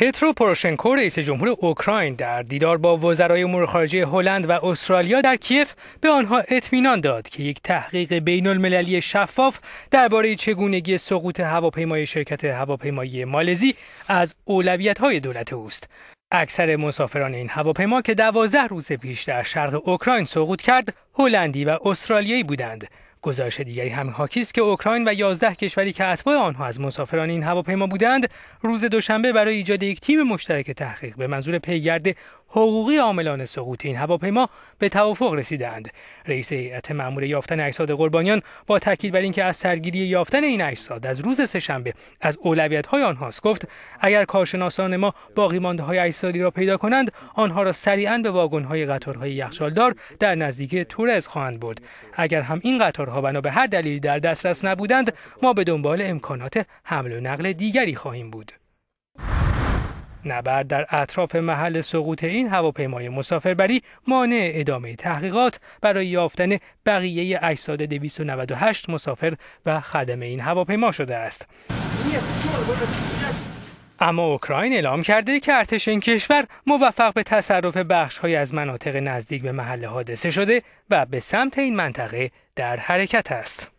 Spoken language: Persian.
پترو پروشنکو رئیس جمهور اوکراین در دیدار با وزرای امور خارجه هلند و استرالیا در کیف به آنها اطمینان داد که یک تحقیق بین المللی شفاف درباره چگونگی سقوط هواپیمای شرکت هواپیمایی مالزی از اولویت های دولت اوست. اکثر مسافران این هواپیما که دوازده روز پیش در شرق اوکراین سقوط کرد هلندی و استرالیایی بودند گزارش دیگری همین حاکی است که اوکراین و 11 کشوری که اتباع آنها از مسافران این هواپیما بودند روز دوشنبه برای ایجاد یک تیم مشترک تحقیق به منظور پیگرد حقوقی عاملان سقوط این هواپیما به توافق رسیدند رئیس هیئت مأمور یافتن اجساد قربانیان با تاکید بر اینکه از سرگیری یافتن این اجساد از روز سهشنبه از های آنهاست گفت اگر کارشناسان ما باقی های اجسادی را پیدا کنند آنها را سریعا به واگن‌های قطارهای یخچالدار در نزدیکی تورز خواهند برد اگر هم این ها بنا به هر دلیلی در دسترس نبودند ما به دنبال امکانات حمل و نقل دیگری خواهیم بود نبرد در اطراف محل سقوط این هواپیمای مسافربری مانع ادامه تحقیقات برای یافتن بقیه اجساد 298 مسافر و خدم این هواپیما شده است. اما اوکراین اعلام کرده که ارتش این کشور موفق به تصرف بخشهایی از مناطق نزدیک به محل حادثه شده و به سمت این منطقه در حرکت است.